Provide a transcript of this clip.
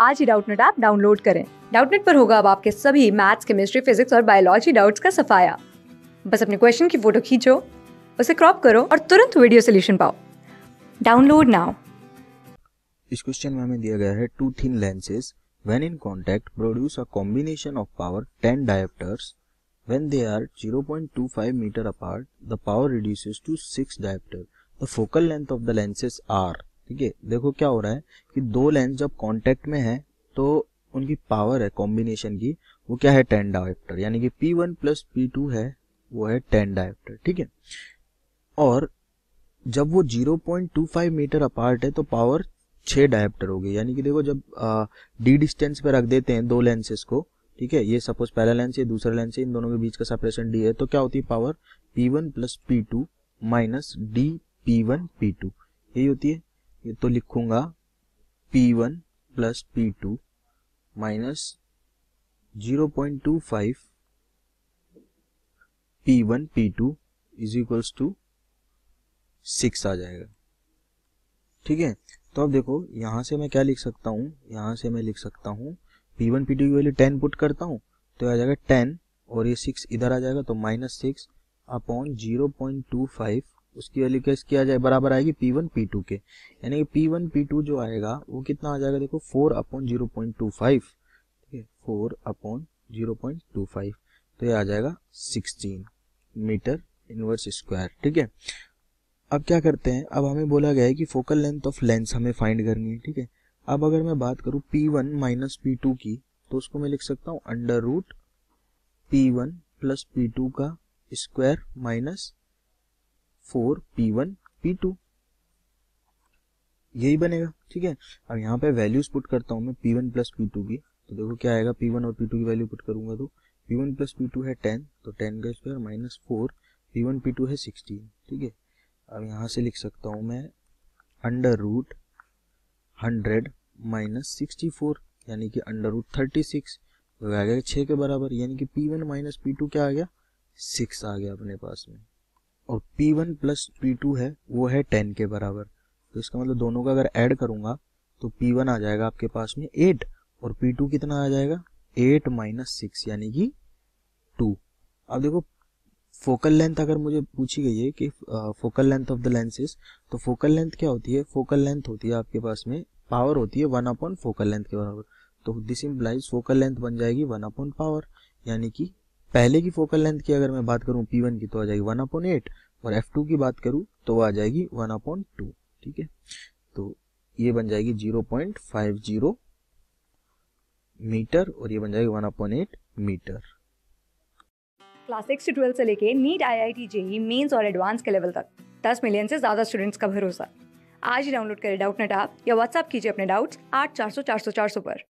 आज ही Doubtnut app download करें डाउटनेट पर होगा अब आपके सभी मैथ्स केमिस्ट्री फिजिक्स और बायोलॉजी डाउट्स का सफाया बस अपने क्वेश्चन की फोटो खींचो उसे क्रॉप करो और तुरंत वीडियो सोल्यूशन पाओ डाउनलोड नाउ इस क्वेश्चन में हमें दिया गया है two thin lenses when in contact produce a combination of power 10 diopters when they are 0.25 metre apart the power reduces to 6 diopter the focal length of the lenses are ठीक है देखो क्या हो रहा है कि दो लेंस जब कॉन्टेक्ट में है तो उनकी पावर है कॉम्बिनेशन की वो क्या है टेन डायोप्टर यानी कि P one plus P two है वो है टेन डायोप्टर ठीक है और जब वो 0.25 मीटर अपार्ट है तो पावर छः डायोप्टर होगी यानी कि देखो जब डी डिस्टेंस पे रख देते हैं दो लेंसेज को ठीक है ये सपोज पहला लेंस है दूसरा लेंस है इन दोनों के बीच का सेपरेशन डी है तो क्या होती है power P one plus P two minus D P one P two यही होती है ये तो लिखूंगा P1 one plus P two minus zero point two five P one P two is equals to six आ जाएगा ठीक है तो अब देखो यहां से मैं क्या लिख सकता हूं यहां से मैं लिख सकता हूं P1 वन पी टू की वैल्यू टेन पुट करता हूं तो आ जाएगा टेन और ये सिक्स इधर आ जाएगा तो minus six upon zero point two five उसकी वैल्यू कैसे किया जाए बराबर आएगी पी वन पी टू के यानी कि पी वन पी टू जो आएगा वो कितना आ जाएगा देखो four upon zero point two five ठीक है four upon zero point two five तो ये आ जाएगा सिक्सटीन मीटर इनवर्स स्क्वायर ठीक है अब क्या करते हैं अब हमें बोला गया है कि फोकल लेंथ ऑफ लेंस हमें फाइंड करनी है ठीक है अब अगर मैं बात करूँ P one minus P two की तो उसको मैं लिख सकता हूँ under root P one plus P two का square minus four P one P two यही बनेगा ठीक है अब यहाँ पे वैल्यूज पुट करता हूँ मैं P one plus P two की तो देखो क्या आएगा पी वन और पी टू की वैल्यू पुट करूंगा तो P one plus P two है टेन तो टेन का square minus four P one P two है सिक्सटीन ठीक है अब यहाँ से लिख सकता हूँ मैं under root hundred minus sixty four यानी कि अंडर रूट थर्टी सिक्स तो आ गया छः के बराबर यानी कि P one minus P two क्या आ गया सिक्स आ गया अपने पास में और P1 वन प्लस पी है वो है टेन के बराबर तो इसका मतलब दोनों का अगर ऐड करूंगा तो P1 आ जाएगा आपके पास में एट और P2 कितना आ जाएगा एट माइनस सिक्स यानी कि टू अब देखो फोकल लेंथ अगर मुझे पूछी गई है कि focal length of the lenses तो फोकल लेंथ क्या होती है फोकल लेंथ होती है आपके पास में पावर होती है वन अपॉन फोकल लेंथ के बराबर तो दिस इम्प्लाइज फोकल लेंथ बन जाएगी वन अपॉन पावर यानी कि पहले की फोकल लेंथ की अगर मैं बात करूं पी वन की तो आ जाएगी वन अपॉन एट और एफ टू की बात करूं तो वो आ जाएगी वन अपॉन टू ठीक है तो ये बन जाएगी zero point five zero metre और ये बन जाएगी one upon eight metre class six से ट्वेल्थ से लेके NEET I I T JEE mains और एडवांस के लेवल तक दस मिलियन से ज़्यादा स्टूडेंट्स का भरोसा आज ही डाउनलोड करें डाउट नेट ऐप या व्हाट्सएप कीजिए अपने डाउट्स आठ चार सौ चार सौ चार सौ पर